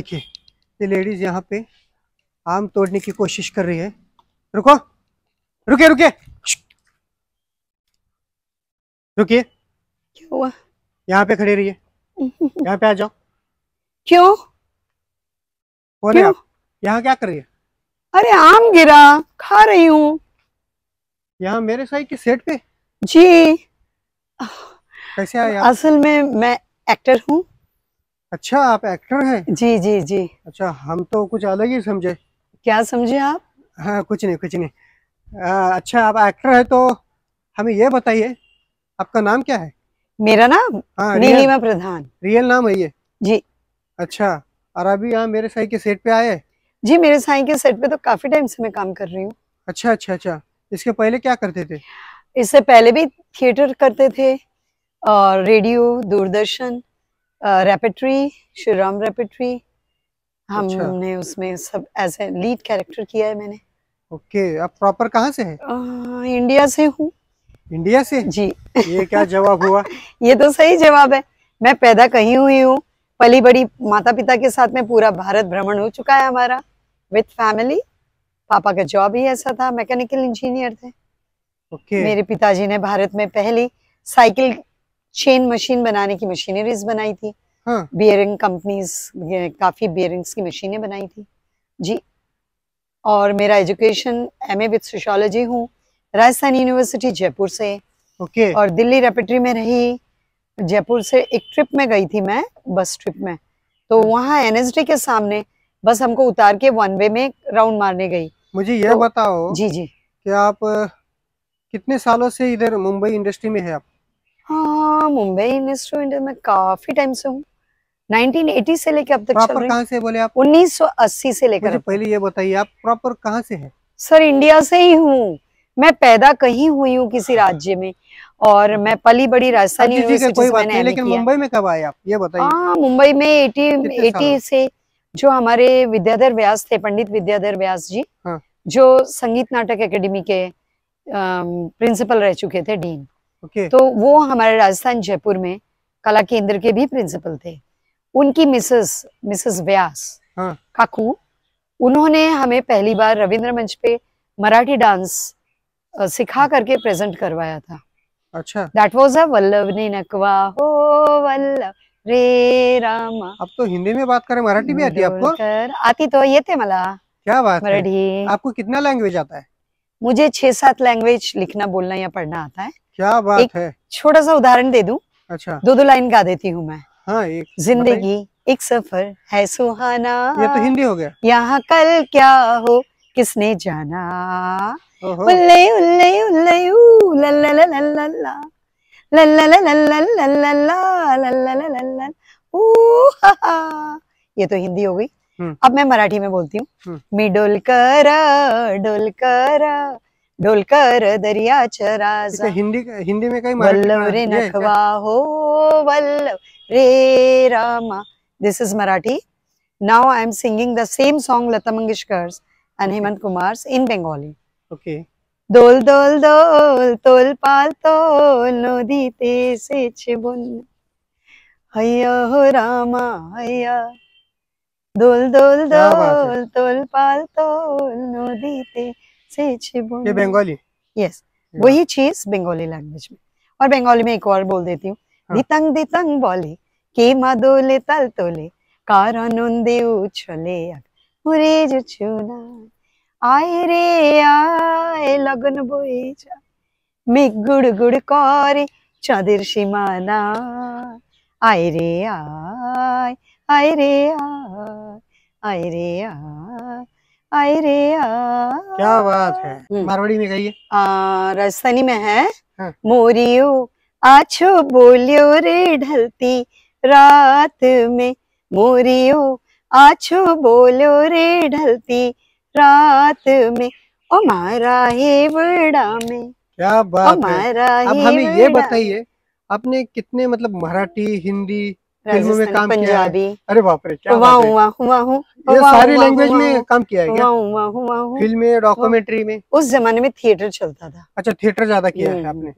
देखिए ये लेडीज यहाँ पे आम तोड़ने की कोशिश कर रही है रुको रुके रुके रुकिए क्या हुआ यहाँ पे खड़े रहिए यहाँ पे आ जाओ क्यों कौन आप यहाँ क्या कर रही है अरे आम गिरा खा रही हूँ यहाँ मेरे साइड के सेट पे जी कैसे आया असल में मैं एक्टर हूँ अच्छा आप एक्टर हैं जी जी जी अच्छा हम तो कुछ अलग ही समझे क्या समझे आप हाँ कुछ नहीं कुछ नहीं आ, अच्छा आप एक्टर है तो हमें ये बताइए आपका नाम क्या है मेरा नाम हाँ, नीलिमा प्रधान रियल नाम है ये जी अच्छा और अभी यहाँ मेरे साई के सेट पे आए जी मेरे साई के सेट पे तो काफी टाइम से मैं काम कर रही हूँ अच्छा अच्छा अच्छा इसके पहले क्या करते थे इससे पहले भी थिएटर करते थे और radio Doordarshan repertory Ram repertory हमने अच्छा। उसमें सब एज ए लीड कैरेक्टर किया है मैंने ओके आप प्रॉपर कहाँ से हैं इंडिया से हूँ इंडिया से जी ये क्या जवाब हुआ ये तो सही जवाब है मैं पैदा कहीं हुई हूँ पली बड़ी माता पिता के साथ में पूरा भारत भ्रमण हो चुका है हमारा विथ फैमिली पापा का जॉब ही ऐसा था मैकेनिकल इंजीनियर थे ओके okay. मेरे पिताजी ने भारत में पहली साइकिल चेन मशीन बनाने की मशीनरीज बनाई थी हाँ। बियरिंग कंपनीज काफी बियरिंग्स की मशीनें बनाई थी जी और मेरा education M A with sociology हूँ राजस्थान यूनिवर्सिटी जयपुर से ओके okay. और दिल्ली रेपेटरी में रही जयपुर से एक ट्रिप में गई थी मैं बस ट्रिप में तो वहाँ एनएसडी के सामने बस हमको उतार के वन वे में राउंड मारने गई मुझे यह तो, बताओ जी जी कि आप कितने सालों से इधर मुंबई इंडस्ट्री में है आप हाँ मुंबई इंडस्ट्री इंस्ट्रूमेंट में काफी टाइम से हूँ 1980 से लेकर अब तक प्रॉपर कहाँ से बोले आप 1980 से लेकर पहले ये बताइए आप प्रॉपर कहाँ से हैं सर इंडिया से ही हूँ मैं पैदा कहीं हुई हूँ किसी अच्छा। राज्य में और मैं पली बड़ी राजधानी लेकिन मुंबई में कब आए आप ये बताइए हाँ मुंबई में एटी एटी से जो हमारे विद्याधर व्यास थे पंडित विद्याधर व्यास जी हाँ। जो संगीत नाटक एकेडमी के प्रिंसिपल रह चुके थे डीन okay. तो वो हमारे राजस्थान जयपुर में कला केंद्र के भी प्रिंसिपल थे उनकी मिसेस मिसेस व्यास हाँ. काकू उन्होंने हमें पहली बार रविंद्र मंच पे मराठी डांस सिखा करके प्रेजेंट करवाया था अच्छा दैट वाज अ वल्लभ ने नकवा हो वल्लभ रे रामा अब तो हिंदी में बात करें मराठी भी आती है आपको आती तो ये थे मला क्या बात मराठी आपको कितना लैंग्वेज आता है मुझे छह सात लैंग्वेज लिखना बोलना या पढ़ना आता है क्या बात एक है छोटा सा उदाहरण दे दूं अच्छा दो दो लाइन गा देती हूँ मैं हाँ एक जिंदगी एक सफर है सुहाना ये तो हिंदी हो गया यहाँ कल क्या हो किसने जाना उल्ले उल्ले उल्ले ये तो हिंदी हो गई अब मैं मराठी में बोलती हूँ मी डोलकर डोलकर ढोलकर दरिया चराजा अच्छा, हिंदी हिंदी में कहीं वल्लव रे नखवा हो वल्लव रे रामा this is Marathi now I am singing the same song Lata Mangeshkar and Hemant Kumar in Bengali okay दोल दोल दोल तोल पाल तोल नदी ते से छिबुन हैया हो रामा हैया दोल दोल दोल तोल पाल तोल नदी ते से ये बंगाली यस वही चीज बंगाली लैंग्वेज में और बंगाली में एक और बोल देती हूँ हाँ। दितंग दितंग बोले के मदोले तल तोले कारनंदे उछले मुरे जो छुना आए रे आए लगन बोई जा मिघ गुड़ गुड़ कर चादर सीमाना आए रे आए आए रे आए आए रे आए आए रे क्या बात है हम्म। मारवाड़ी में गाइए राजस्थानी में है हाँ। मोरियो आछो बोलियो रे ढलती रात में मोरियो आछो बोलो रे ढलती रात में ओ मारा है बड़ा में क्या बात है अब हमें ये बताइए आपने कितने मतलब मराठी हिंदी फिल्मों में काम किया अरे बाप रे क्या हुआ हुआ हुआ ये सारी लैंग्वेज में काम किया है क्या हुआ हुआ हुआ फिल्म में डॉक्यूमेंट्री में उस जमाने में थिएटर चलता था अच्छा थिएटर ज्यादा किया है हम्म, आपने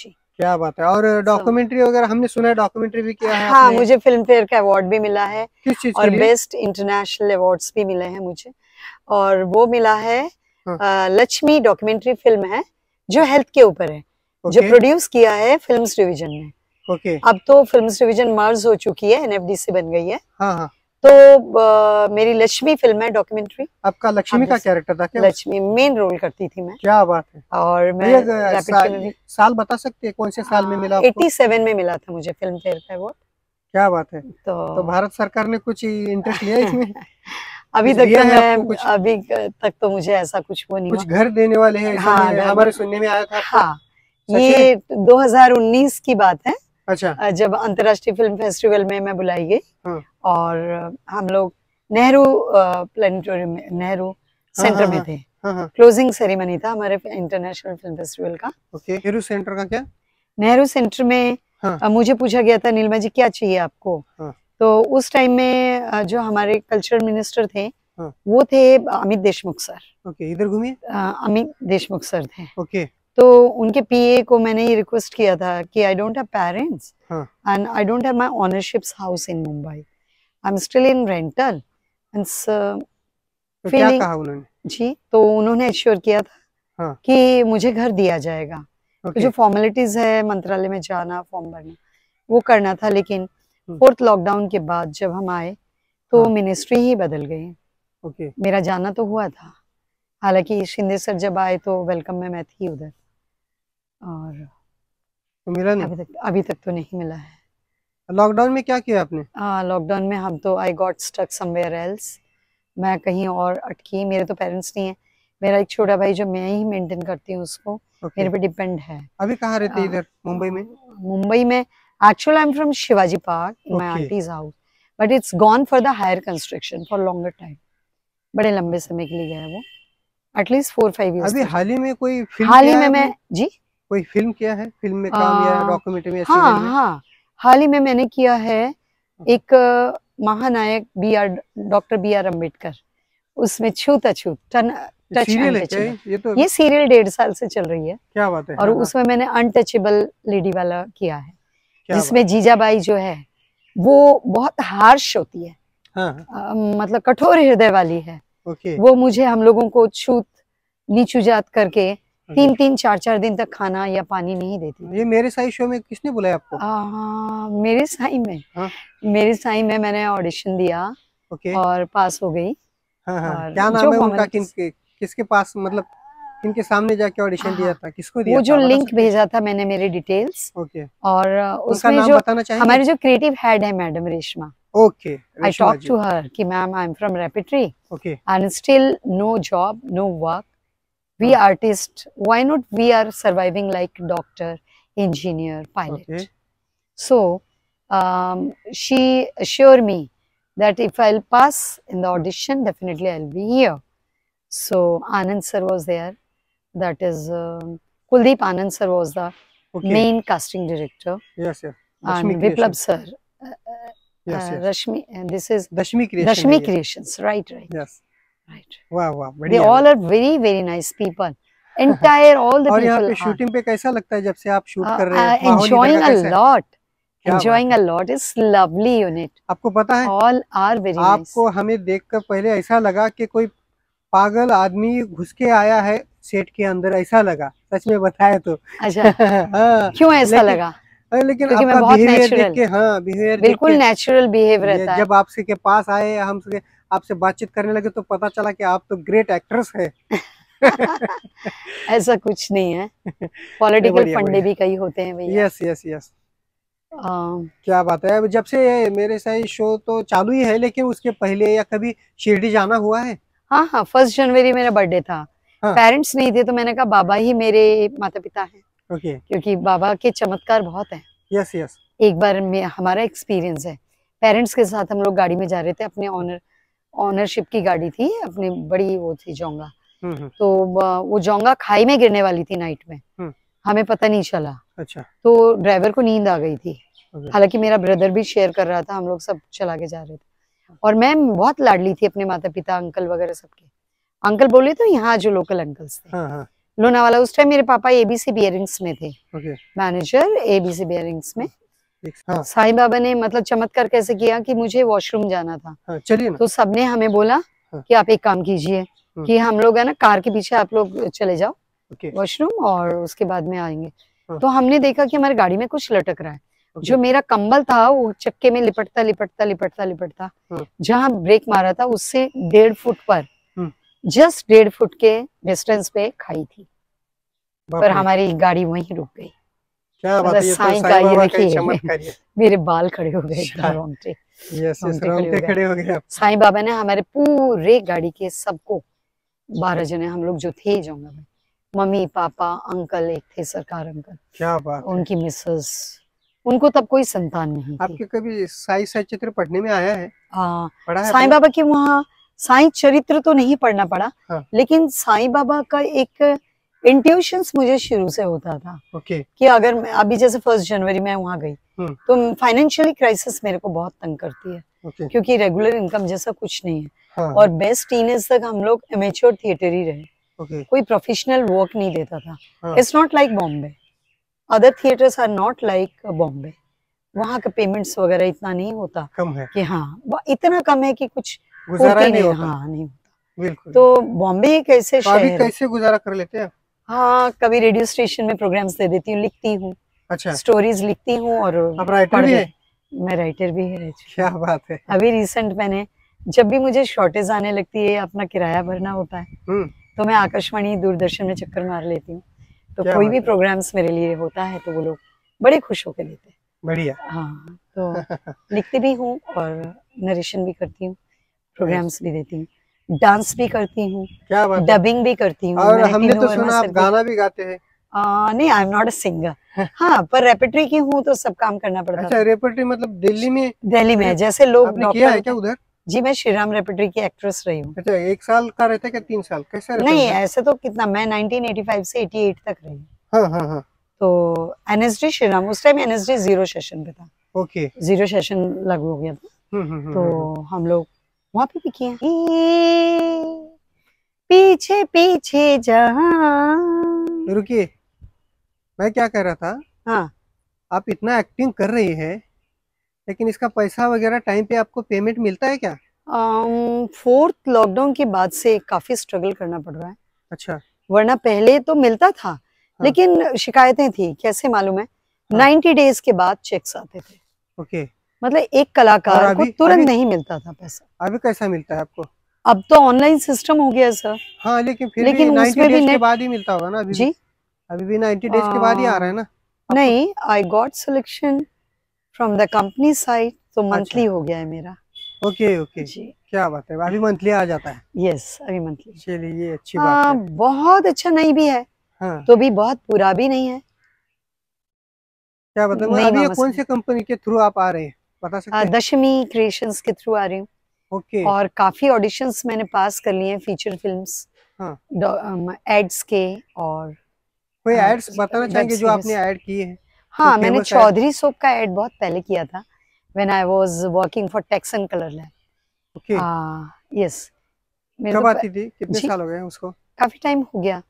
जी क्या बात है और डॉक्यूमेंट्री वगैरह हमने सुना है डॉक्यूमेंट्री भी किया है हाँ मुझे फिल्म फेयर का अवार्ड भी मिला है किस चीज और बेस्ट इंटरनेशनल अवार्ड भी मिले हैं मुझे और वो मिला है हाँ। लक्ष्मी डॉक्यूमेंट्री फिल्म है जो हेल्थ के ऊपर है जो प्रोड्यूस किया है फिल्म्स डिविजन ने ओके okay. अब तो फिल्म डिवीजन मर्ज हो चुकी है एनएफडी से बन गई है हाँ हाँ तो आ, मेरी लक्ष्मी फिल्म है डॉक्यूमेंट्री आपका लक्ष्मी का कैरेक्टर था क्या लक्ष्मी मेन रोल करती थी मैं क्या बात है और मैं साल, साल बता सकते हैं कौन से साल आ, में मिला एटी सेवन में मिला था मुझे फिल्म फेयर का वो क्या बात है तो, तो भारत सरकार ने कुछ इंटरेस्ट लिया इसमें अभी तक तो मैं अभी तक तो मुझे ऐसा कुछ वो नहीं कुछ घर देने वाले हैं हाँ, हमारे सुनने में आया था हाँ। ये 2019 की बात है अच्छा जब अंतरराष्ट्रीय फिल्म फेस्टिवल में मैं बुलाई गई हाँ। और हम लोग नेहरू प्लानिटोरियम में नेहरू हाँ, सेंटर हाँ, में हाँ। थे हाँ, क्लोजिंग सेरेमनी था हमारे इंटरनेशनल फिल्म फेस्टिवल का नेहरू सेंटर का क्या नेहरू सेंटर में हाँ। मुझे पूछा गया था नीलमा जी क्या चाहिए आपको हाँ। तो उस टाइम में जो हमारे कल्चर मिनिस्टर थे हाँ। वो थे अमित देशमुख सर ओके इधर घूमिए अमित देशमुख सर थे ओके तो उनके पीए को मैंने ये रिक्वेस्ट किया था कि I don't have parents and I don't have my ownerships house in Mumbai I am still in rental and feeling जी तो उन्होंने एश्योर किया था हाँ. कि मुझे घर दिया जाएगा तो okay. तो जो फॉर्मेलिटीज है मंत्रालय में जाना फॉर्म भरना वो करना था लेकिन फोर्थ हम्म। लॉकडाउन के बाद जब हम आए तो हाँ. मिनिस्ट्री ही बदल गई okay. मेरा जाना तो हुआ था हालांकि शिंदे सर जब आए तो वेलकम में मैं थी उधर और तो मिला नहीं अभी तक अभी तक तो नहीं मिला है लॉकडाउन में क्या किया आपने लॉकडाउन में हम तो I got stuck somewhere else मैं कहीं और अटकी मेरे तो पेरेंट्स नहीं है मेरा एक छोटा भाई जो मैं ही मेंटेन करती हूँ उसको okay. मेरे पे डिपेंड है अभी कहाँ रहते इधर मुंबई में मुंबई में actual I am from Shivaji Park my aunty's house but it's gone for the higher construction for longer time बड़े लंबे समय के लिए गया वो एटलीस्ट फोर फाइव अभी हाल ही में कोई हाल ही में मैं जी कोई फिल्म किया है फिल्म में काम या डॉक्यूमेंट्री हाँ, में हाँ हाँ हाल ही में मैंने किया है एक महानायक B R doctor B R Ambedkar उसमें छूता छूत टन सीरियल ये तो ये सीरियल डेढ़ साल से चल रही है क्या बात है और हाँ, हाँ। उसमें मैंने अनटचेबल लेडी वाला किया है जिसमें जीजाबाई जो है वो बहुत हार्श होती है हाँ। आ, मतलब कठोर हृदय वाली है ओके। वो मुझे हम लोगों को छूत नीचू जात करके तीन हम्म। तीन चार चार दिन तक खाना या पानी नहीं देती ये मेरे साई शो में किसने बुलाया आपको आ, मेरे साई में हा? मेरे साई में मैंने ऑडिशन दिया ओके और पास हो गई हाँ, हाँ, क्या नाम है उनका किनके किसके पास मतलब इनके सामने जाके ऑडिशन हाँ। दिया था किसको दिया वो जो लिंक मतलब भेजा था मैंने मेरे डिटेल्स ओके और उसका नाम जो बताना चाहिए हमारे जो क्रिएटिव हेड है madam Reshma okay I talk to her कि ma'am I am from repertory okay and still no job no work we artists, why not we are surviving like doctor, engineer, pilot. Okay. So um, she assured me that if I'll pass in the audition, definitely I'll be here. So Anand sir was there. That is uh, Kuldeep Anand sir was the okay. main casting director. Yes, yes. Rashmi and sir. Uh, uh, yes, yes. Uh, Rashmi, and this is Dashmi Creations. Dashmi Creations, right, right. Yes. right wow wow और पे shooting पे कैसा लगता है जब से आप shoot uh, कर रहे हैं एंजॉयिंग अ लॉट आपको पता है आपको हमें देखकर पहले ऐसा लगा कि कोई पागल आदमी घुस के आया है सेट के अंदर ऐसा लगा सच में बताया तो अच्छा हाँ। क्यों ऐसा लगा लेकिन आपका बिहेवियर देख के हाँ बिहेवियर बिल्कुल नेचुरल बिहेव रहता है जब आपसे के पास आए हमसे आपसे बातचीत करने लगे तो पता चला कि आप तो ग्रेट एक्ट्रेस है ऐसा कुछ नहीं है पॉलिटिकल फंडे भी कई होते हैं भैया यस यस यस क्या बात है जब से मेरे साथ शो तो चालू ही है लेकिन उसके पहले या कभी शिरडी जाना हुआ है हाँ हाँ फर्स्ट जनवरी मेरा बर्थडे था पेरेंट्स हाँ। नहीं थे तो मैंने कहा बाबा ही मेरे माता पिता हैं ओके okay. क्योंकि बाबा के चमत्कार बहुत हैं यस यस एक बार में हमारा एक्सपीरियंस है पेरेंट्स के साथ हम लोग गाड़ी में जा रहे थे अपने ऑनर ऑनरशिप की गाड़ी थी अपनी बड़ी वो थी जोंगा हम्म, हम्म। तो वो जोंगा खाई में गिरने वाली थी नाइट में हम्म। हमें पता नहीं चला अच्छा तो ड्राइवर को नींद आ गई थी हालांकि मेरा ब्रदर भी शेयर कर रहा था हम लोग सब चला के जा रहे थे और मैं बहुत लाडली थी अपने माता पिता अंकल वगैरह सबके अंकल बोले तो यहाँ जो लोकल अंकल्स थे हाँ, हाँ. लोनावाला उस टाइम मेरे पापा एबीसी बियरिंग्स में थे मैनेजर एबीसी बियरिंग्स में हाँ। साईं बाबा ने मतलब चमत्कार कैसे किया कि मुझे वॉशरूम जाना था हाँ, चलिए तो सबने हमें बोला हाँ। कि आप एक काम कीजिए हम्म। कि हम लोग है ना कार के पीछे आप लोग चले जाओ वॉशरूम और उसके बाद में आएंगे हाँ। तो हमने देखा कि हमारी गाड़ी में कुछ लटक रहा है जो मेरा कंबल था वो चक्के में लिपटता लिपटता लिपटता लिपटता जहाँ ब्रेक मारा था उससे डेढ़ फुट पर जस्ट डेढ़ फुट के डिस्टेंस पे खाई थी पर हमारी गाड़ी वहीं रुक गई क्या बात मतलब तो का ये देखिए मेरे बाल खड़े हो गए अच्छा। रोंगटे यस रोंगटे खड़े हो गए बाबा ने हमारे पूरे गाड़ी के सबको बारह जने हम लोग जो थे जाऊंगा में मम्मी पापा अंकल एक थे सरकार अंकल क्या बात उनकी मिसेस उनको तब कोई संतान नहीं आपके कभी साई चित्र पढ़ने में आया है हाँ बाबा के वहाँ साई चरित्र तो नहीं पढ़ना पड़ा हाँ। लेकिन साई बाबा का एक इंट्यूशन मुझे शुरू से होता था ओके कि अगर मैं अभी जैसे फर्स्ट जनवरी में वहां गई हम्म। तो फाइनेंशियली क्राइसिस मेरे को बहुत तंग करती है okay. क्योंकि रेगुलर इनकम जैसा कुछ नहीं है हाँ। और बेस्ट टीनेज तक हम लोग एमेच्योर थिएटर ही रहे okay. कोई प्रोफेशनल वर्क नहीं देता था it's not like Bombay other theatres are not like Bombay वहाँ का पेमेंट्स वगैरह इतना नहीं होता कम है कि हाँ इतना कम है कि कुछ गुजारा नहीं, नहीं होता हाँ नहीं बिल्कुल तो बॉम्बे एक ऐसे तो शहर कैसे गुजारा कर लेते हैं हाँ कभी रेडियो स्टेशन में प्रोग्राम्स दे देती हूँ लिखती हूँ अच्छा स्टोरीज लिखती हूँ और राइटर भी है मैं राइटर भी है क्या बात है अभी रिसेंट मैंने जब भी मुझे शॉर्टेज आने लगती है अपना किराया भरना होता है हम्म। तो मैं आकाशवाणी दूरदर्शन में चक्कर मार लेती हूँ तो कोई भी प्रोग्राम्स मेरे लिए होता है तो वो लोग बड़े खुश होकर लेते हैं बढ़िया हाँ तो लिखती भी हूँ और नरेशन भी करती हूँ प्रोग्राम्स भी देती हूँ डांस भी करती हूँ डबिंग भी करती हूँ और हमने तो सुना आप गाना भी गाते हैं आ, नहीं I am not a singer हाँ पर रेपेटरी की हूँ तो सब काम करना पड़ता अच्छा, रेपेटरी मतलब दिल्ली में दिल्ली में जैसे लोग किया है क्या उधर जी मैं श्रीराम राम की एक्ट्रेस रही हूँ अच्छा एक साल का रहता है क्या तीन साल कैसे नहीं ऐसे तो कितना मैं 1985 से 88 तक रही हूँ हाँ, हाँ, हाँ. तो एनएसडी श्री राम उस टाइम एनएसडी जीरो सेशन पे था ओके जीरो सेशन लागू हो गया था हम्म, हम्म, हम्म, तो हम लोग वहां पे भी किया पीछे पीछे जहां रुकिए मैं क्या कह रहा था हाँ आप इतना एक्टिंग कर रही है लेकिन इसका पैसा वगैरह टाइम पे आपको पेमेंट मिलता है क्या फोर्थ um, लॉकडाउन के बाद से काफी स्ट्रगल करना पड़ रहा है अच्छा वरना पहले तो मिलता था हाँ। लेकिन शिकायतें थी कैसे मालूम है नाइन्टी हाँ। डेज के बाद चेक्स आते थे ओके मतलब एक कलाकार को तुरंत नहीं मिलता था पैसा अभी कैसा मिलता है आपको अब तो ऑनलाइन सिस्टम हो गया सर हाँ लेकिन फिर लेकिन भी उसमें भी के बाद ही मिलता होगा ना अभी जी अभी भी नाइन्टी डेज के बाद ही आ रहा है ना नहीं I got selection from the company side तो मंथली अच्छा। हो गया है मेरा ओके okay, ओके okay. क्या बात है अभी मंथली आ जाता है यस yes, अभी मंथली चलिए ये अच्छी बात है बहुत अच्छा नहीं भी है हाँ। तो भी बहुत बुरा भी नहीं है क्या मतलब अभी कौन से कंपनी के थ्रू आप आ रहे हैं बता सकते हैं दशमी क्रिएशन के थ्रू आ रही हूँ okay. और काफी ऑडिशन मैंने पास कर लिए हैं फीचर फिल्म एड्स के और कोई एड्स बताना चाहेंगे जो आपने ऐड किए हैं हाँ तो मैंने चौधरी सोप का एड बहुत पहले किया था when I was working for Texan colour lab okay yes कब आती थी कितने साल हो गए उसको काफी टाइम हो गया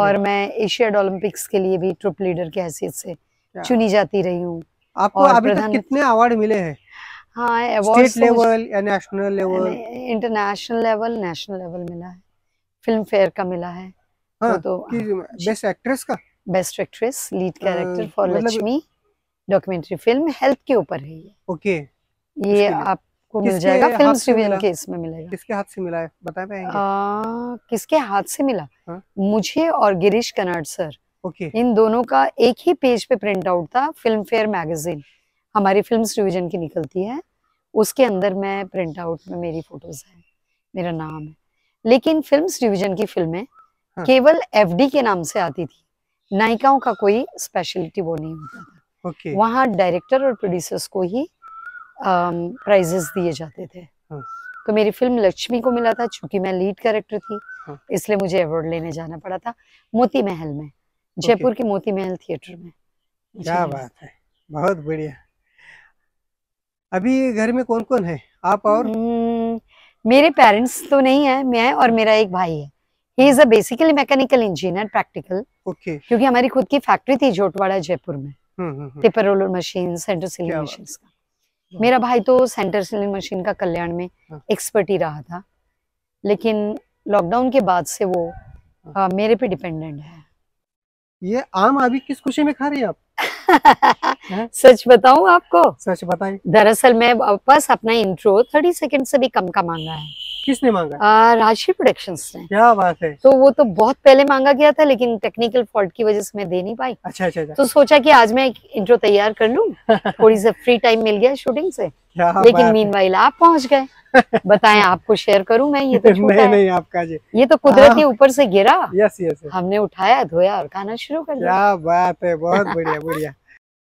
और मैं एशियाड ओलंपिक्स के लिए भी ट्रिप लीडर की हैसियत से चुनी जाती रही हूँ आपको अभी तक कितने अवार्ड मिले हैं हाँ स्टेट तो लेवल या national level international level national level मिला है फिल्म फेयर का मिला है हाँ, तो, तो बेस्ट एक्ट्रेस का best actress lead character for Lakshmi documentary film health के ऊपर है ये ओके ये आपको मिल जाएगा फिल्म रिवीजन के इसमें मिलेगा किसके हाथ से मिला है बताएं किसके हाथ से मिला हाँ। मुझे और Girish Karnad sir okay okay. इन दोनों का एक ही पेज पे प्रिंट आउट था फिल्म फेयर मैगजीन हमारी फिल्म रिविजन की निकलती है उसके अंदर मैं प्रिंट आउट में मेरी फोटोज है मेरा नाम है लेकिन फिल्म रिविजन की फिल्में हाँ. केवल एफडी के नाम से आती थी नायिकाओं का कोई स्पेशलिटी वो नहीं होता था ओके okay. वहाँ डायरेक्टर और प्रोड्यूसर्स को ही प्राइजेस दिए जाते थे हाँ. तो मेरी फिल्म लक्ष्मी को मिला था चूंकि मैं लीड कैरेक्टर थी हाँ. इसलिए मुझे अवार्ड लेने जाना पड़ा था मोती महल में जयपुर के मोती महल थिएटर में अच्छा क्या बात है बहुत बढ़िया अभी घर में कौन कौन है आप और हम्म, मेरे पेरेंट्स तो नहीं है मैं और मेरा एक भाई है he is a basically mechanical engineer practical okay क्योंकि हमारी खुद की फैक्ट्री थी जोटवाड़ा जयपुर में paper roller machine centre sealing machine का मेरा भाई तो सेंटर सिलिंग मशीन का कल्याण में एक्सपर्ट हाँ। ही रहा था लेकिन लॉकडाउन के बाद से वो आ, हाँ। हाँ, मेरे पे डिपेंडेंट है ये आम अभी किस खुशी में खा रही है आप हाँ। सच बताऊं आपको सच बताइए दरअसल मैं वापस अपना इंट्रो थर्टी सेकंड से भी कम का मांगा है किसने मांगा राजश्री प्रोडक्शन ने क्या बात है तो वो तो बहुत पहले मांगा गया था लेकिन टेक्निकल फॉल्ट की वजह से मैं दे नहीं पाई अच्छा अच्छा, अच्छा। तो सोचा कि आज मैं एक इंट्रो तैयार कर लूँ थोड़ी सा फ्री टाइम मिल गया शूटिंग से लेकिन मीन आप पहुँच गए बताएं आपको शेयर करूं मैं ये तो नहीं नहीं आपका जी ये तो कुदरती हाँ। ऊपर से गिरा यस यस हमने उठाया धोया और खाना शुरू कर दिया बात है बहुत बढ़िया बढ़िया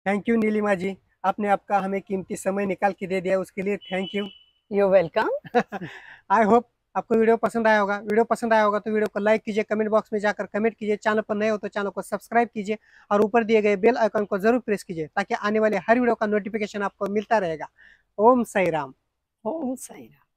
थैंक यू नीलिमा जी आपने आपका हमें कीमती समय निकाल के दे दिया उसके लिए thank you you welcome I hope आपको वीडियो पसंद आया होगा वीडियो पसंद आया होगा तो वीडियो को लाइक कीजिए कमेंट बॉक्स में जाकर कमेंट कीजिए चैनल पर नए हो तो चैनल को सब्सक्राइब कीजिए और ऊपर दिए गए बेल आइकन को जरूर प्रेस कीजिए ताकि आने वाले हर वीडियो का नोटिफिकेशन आपको मिलता रहेगा ओम साई राम ओम साई राम